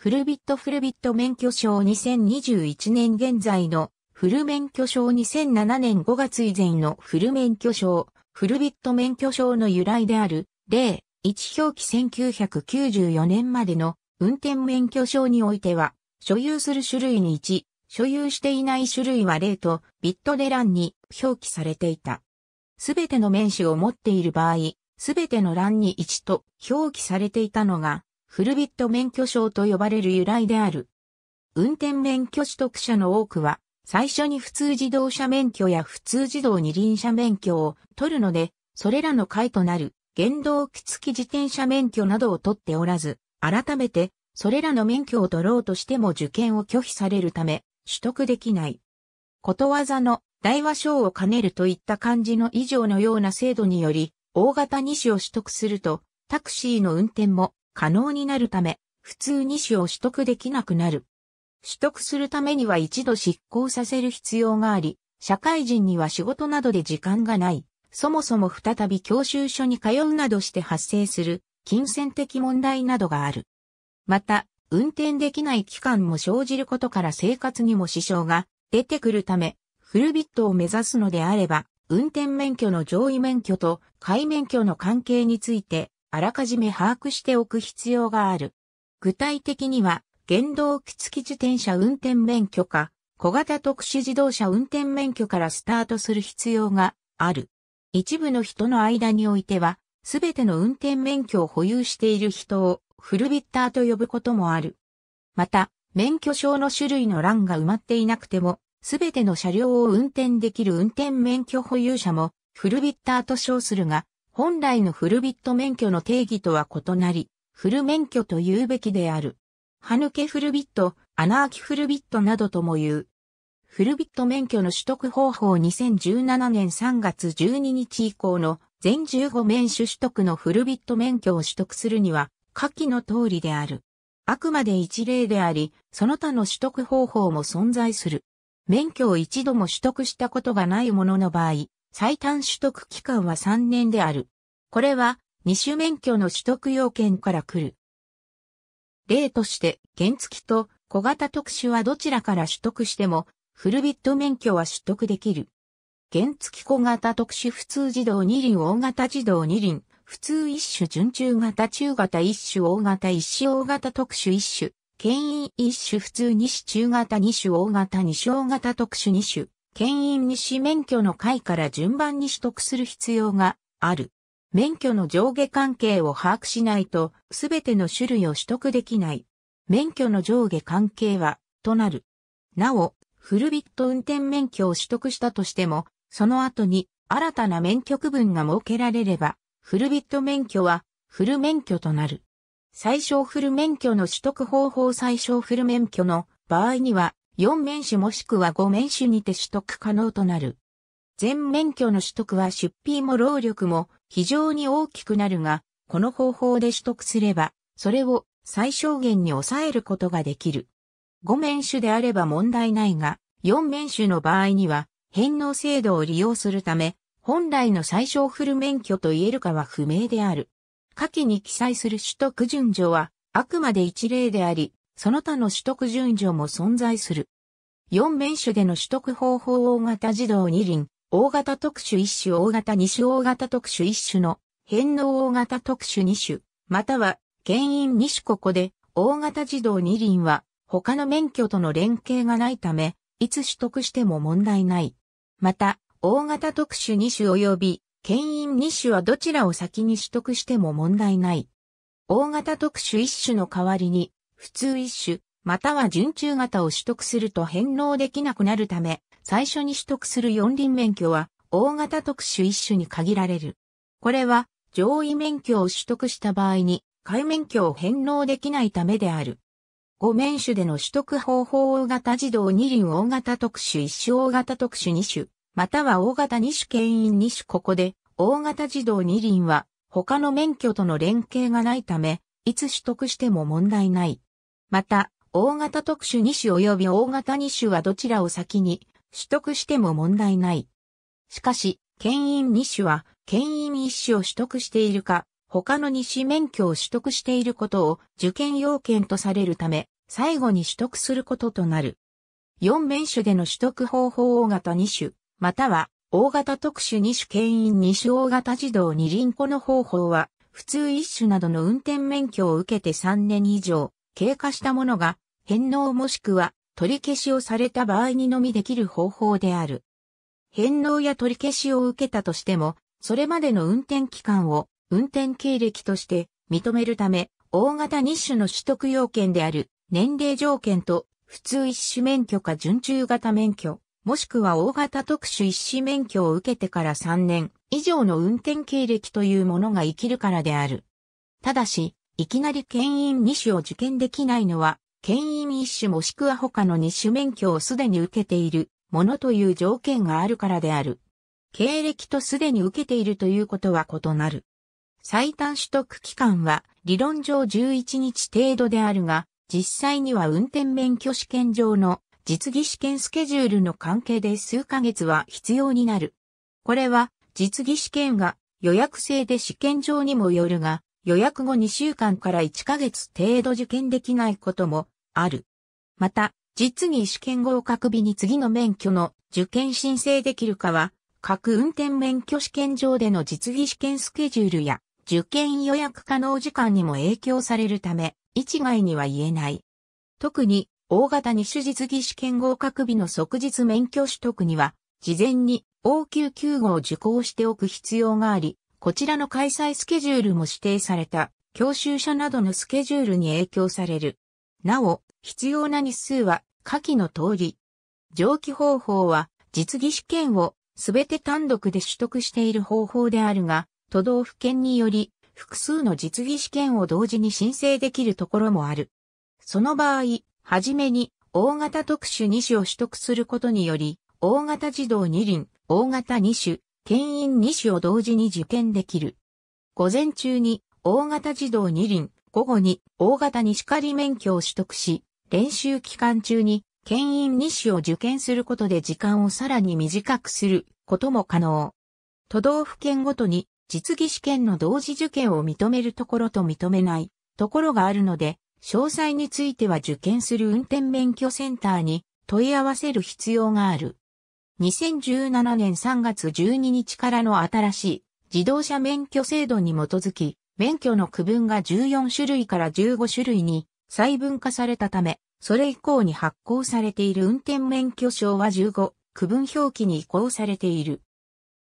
フルビットフルビット免許証2021年現在のフル免許証2007年5月以前のフル免許証、フルビット免許証の由来である、例、1表記1994年までの運転免許証においては、所有する種類に1、所有していない種類は0と、ビットで欄に表記されていた。すべての面子を持っている場合、すべての欄に1と表記されていたのが、フルビット免許証と呼ばれる由来である。運転免許取得者の多くは、最初に普通自動車免許や普通自動二輪車免許を取るので、それらの回となる原動機付き自転車免許などを取っておらず、改めて、それらの免許を取ろうとしても受験を拒否されるため、取得できない。ことわざの大和賞を兼ねるといった感じの以上のような制度により、大型二種を取得すると、タクシーの運転も可能になるため、普通に種を取得できなくなる。取得するためには一度執行させる必要があり、社会人には仕事などで時間がない。そもそも再び教習所に通うなどして発生する金銭的問題などがある。また、運転できない期間も生じることから生活にも支障が出てくるため、フルビットを目指すのであれば、運転免許の上位免許と海免許の関係についてあらかじめ把握しておく必要がある。具体的には、原動機付き自転車運転免許か、小型特殊自動車運転免許からスタートする必要がある。一部の人の間においては、すべての運転免許を保有している人をフルビッターと呼ぶこともある。また、免許証の種類の欄が埋まっていなくても、すべての車両を運転できる運転免許保有者もフルビッターと称するが、本来のフルビット免許の定義とは異なり、フル免許と言うべきである。歯抜けフルビット、穴あきフルビットなどとも言う。フルビット免許の取得方法2017年3月12日以降の全15免種取得のフルビット免許を取得するには、下記の通りである。あくまで一例であり、その他の取得方法も存在する。免許を一度も取得したことがないものの場合、最短取得期間は3年である。これは二種免許の取得要件から来る。例として、原付と小型特殊はどちらから取得しても、フルビット免許は取得できる。原付小型特殊普通自動二輪大型自動二輪、普通一種準中型中型一種大型一種大型特殊一種、牽引一種普通二種中型二種大型二種大型特殊二種、牽引二種免許の回から順番に取得する必要がある。免許の上下関係を把握しないと、すべての種類を取得できない。免許の上下関係は、となる。なお、フルビット運転免許を取得したとしても、その後に新たな免許区分が設けられれば、フルビット免許はフル免許となる。最小フル免許の取得方法最小フル免許の場合には、4免種もしくは5免種にて取得可能となる。全免許の取得は出費も労力も非常に大きくなるが、この方法で取得すれば、それを最小限に抑えることができる。5面種であれば問題ないが、4面種の場合には、返納制度を利用するため、本来の最小フル免許と言えるかは不明である。下記に記載する取得順序は、あくまで一例であり、その他の取得順序も存在する。4面種での取得方法大型自動二輪、大型特殊一種大型二種大型特殊一種の変能大型特殊二種、または牽引二種ここで大型自動二輪は他の免許との連携がないため、いつ取得しても問題ない。また、大型特殊二種及び牽引二種はどちらを先に取得しても問題ない。大型特殊一種の代わりに、普通一種、または準中型を取得すると返納できなくなるため、最初に取得する四輪免許は、大型特殊一種に限られる。これは、上位免許を取得した場合に、改免許を返納できないためである。五免種での取得方法大型自動二輪大型特殊一種大型特殊二種、または大型二種牽引二種ここで、大型自動二輪は他の免許との連携がないため、いつ取得しても問題ない。また、大型特殊二種及び大型二種はどちらを先に取得しても問題ない。しかし、牽引2種は、牽引1種を取得しているか、他の2種免許を取得していることを受験要件とされるため、最後に取得することとなる。4免種での取得方法大型2種、または大型特殊2種牽引2種大型自動二輪子の方法は、普通1種などの運転免許を受けて3年以上経過したものが、返納もしくは取り消しをされた場合にのみできる方法である。返納や取り消しを受けたとしても、それまでの運転期間を運転経歴として認めるため、大型二種の取得要件である年齢条件と普通一種免許か準中型免許、もしくは大型特殊一種免許を受けてから3年以上の運転経歴というものが生きるからである。ただし、いきなり牽引二種を受験できないのは牽引一種もしくは他の二種免許をすでに受けているものという条件があるからである。経歴とすでに受けているということは異なる。最短取得期間は理論上11日程度であるが、実際には運転免許試験上の実技試験スケジュールの関係で数ヶ月は必要になる。これは実技試験が予約制で試験上にもよるが、予約後2週間から1ヶ月程度受験できないこともある。また、実技試験合格日に次の免許の受験申請できるかは、各運転免許試験場での実技試験スケジュールや受験予約可能時間にも影響されるため、一概には言えない。特に、大型二種実技試験合格日の即日免許取得には、事前に応急救護を受講しておく必要があり、こちらの開催スケジュールも指定された、教習者などのスケジュールに影響される。なお、必要な日数は下記の通り。上記方法は実技試験をすべて単独で取得している方法であるが、都道府県により複数の実技試験を同時に申請できるところもある。その場合、はじめに大型特殊2種を取得することにより、大型児童2輪、大型2種、県員2種を同時に受験できる。午前中に大型児童2輪、午後に大型西仮免許を取得し、練習期間中に、県引2誌を受験することで時間をさらに短くすることも可能。都道府県ごとに実技試験の同時受験を認めるところと認めないところがあるので、詳細については受験する運転免許センターに問い合わせる必要がある。2017年3月12日からの新しい自動車免許制度に基づき、免許の区分が14種類から15種類に細分化されたため、それ以降に発行されている運転免許証は15、区分表記に移行されている。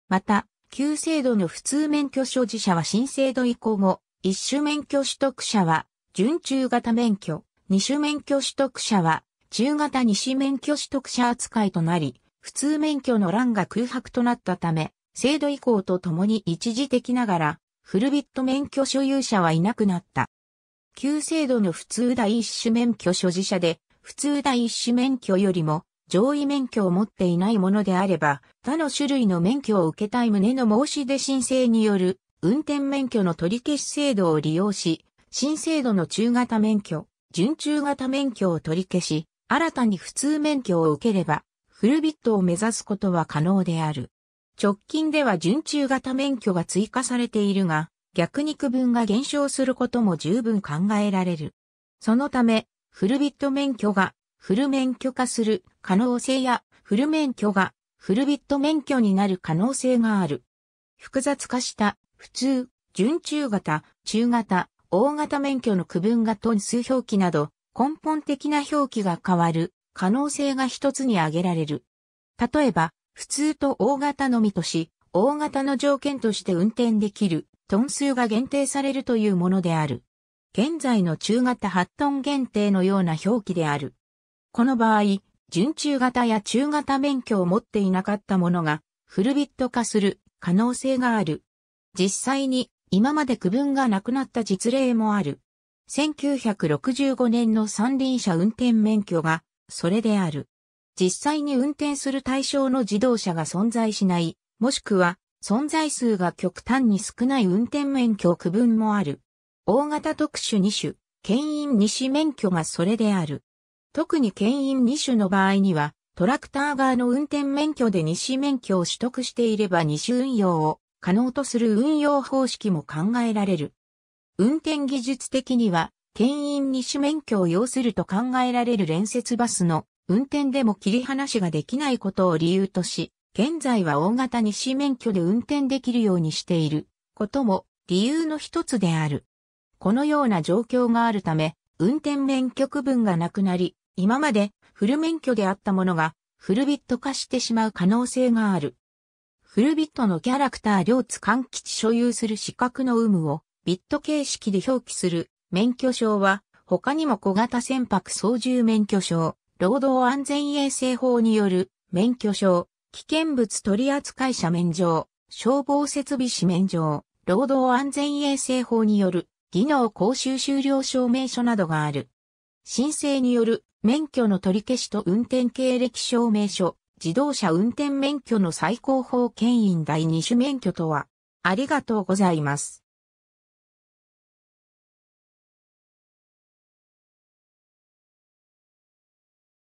また、旧制度の普通免許所持者は新制度移行後、一種免許取得者は、準中型免許、二種免許取得者は、中型二種免許取得者扱いとなり、普通免許の欄が空白となったため、制度移行とともに一時的ながら、フルビット免許所有者はいなくなった。旧制度の普通第一種免許所持者で、普通第一種免許よりも上位免許を持っていないものであれば、他の種類の免許を受けたい旨の申し出申請による運転免許の取り消し制度を利用し、新制度の中型免許、準中型免許を取り消し、新たに普通免許を受ければ、フルビットを目指すことは可能である。直近では準中型免許が追加されているが、逆に区分が減少することも十分考えられる。そのため、フルビット免許がフル免許化する可能性や、フル免許がフルビット免許になる可能性がある。複雑化した普通、準中型、中型、大型免許の区分がトン数表記など根本的な表記が変わる可能性が一つに挙げられる。例えば、普通と大型のみとし、大型の条件として運転できるトン数が限定されるというものである。現在の中型8トン限定のような表記である。この場合、準中型や中型免許を持っていなかったものがフルビット化する可能性がある。実際に今まで区分がなくなった実例もある。1965年の三輪車運転免許がそれである。実際に運転する対象の自動車が存在しない、もしくは存在数が極端に少ない運転免許区分もある。大型特殊2種、牽引2種免許がそれである。特に牽引2種の場合には、トラクター側の運転免許で2種免許を取得していれば2種運用を可能とする運用方式も考えられる。運転技術的には、牽引2種免許を要すると考えられる連接バスの運転でも切り離しができないことを理由とし、現在は大型二種免許で運転できるようにしていることも理由の一つである。このような状況があるため、運転免許区分がなくなり、今までフル免許であったものがフルビット化してしまう可能性がある。フルビットのキャラクター両津勘吉所有する資格の有無をビット形式で表記する免許証は他にも小型船舶操縦免許証、労働安全衛生法による免許証、危険物取扱者免状、消防設備士免状、労働安全衛生法による技能講習終了証明書などがある。申請による免許の取り消しと運転経歴証明書、自動車運転免許の最高峰権員第2種免許とは、ありがとうございます。